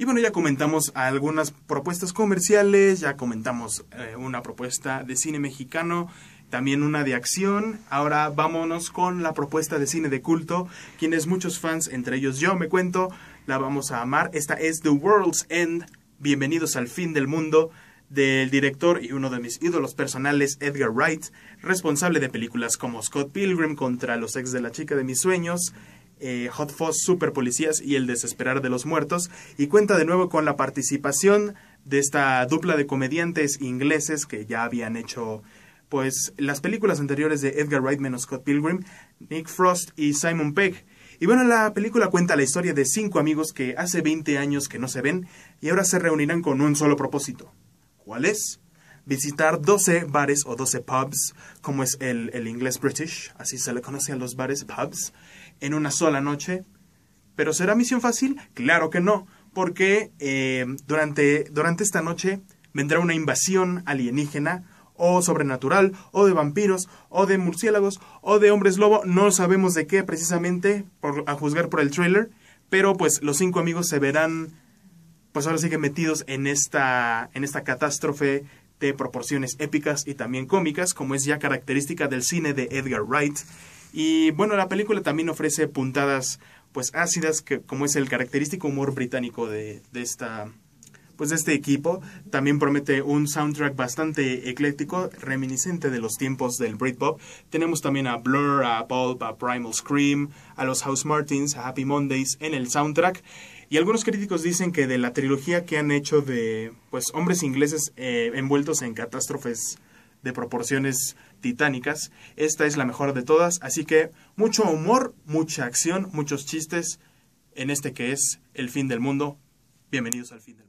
Y bueno, ya comentamos algunas propuestas comerciales, ya comentamos eh, una propuesta de cine mexicano, también una de acción. Ahora vámonos con la propuesta de cine de culto, quienes muchos fans, entre ellos yo me cuento, la vamos a amar. Esta es The World's End, Bienvenidos al Fin del Mundo, del director y uno de mis ídolos personales, Edgar Wright, responsable de películas como Scott Pilgrim contra los ex de la chica de mis sueños, eh, Hot Fuzz Super Policías y El Desesperar de los Muertos, y cuenta de nuevo con la participación de esta dupla de comediantes ingleses que ya habían hecho pues las películas anteriores de Edgar Wright menos Scott Pilgrim, Nick Frost y Simon Pegg. Y bueno, la película cuenta la historia de cinco amigos que hace 20 años que no se ven y ahora se reunirán con un solo propósito. ¿Cuál es? visitar 12 bares o 12 pubs, como es el, el inglés British, así se le conoce los bares pubs, en una sola noche. ¿Pero será misión fácil? Claro que no, porque eh, durante, durante esta noche vendrá una invasión alienígena o sobrenatural, o de vampiros, o de murciélagos, o de hombres lobo, no sabemos de qué precisamente, por, a juzgar por el trailer, pero pues los cinco amigos se verán, pues ahora sí que metidos en esta, en esta catástrofe de proporciones épicas y también cómicas, como es ya característica del cine de Edgar Wright. Y bueno, la película también ofrece puntadas pues ácidas, que, como es el característico humor británico de, esta pues de este equipo. También promete un soundtrack bastante ecléctico, reminiscente de los tiempos del Britpop. Tenemos también a Blur, a Pulp, a Primal Scream, a los House Martins, a Happy Mondays en el soundtrack. Y algunos críticos dicen que de la trilogía que han hecho de pues hombres ingleses eh, envueltos en catástrofes de proporciones titánicas, esta es la mejor de todas, así que mucho humor, mucha acción, muchos chistes en este que es el fin del mundo. Bienvenidos al fin del mundo.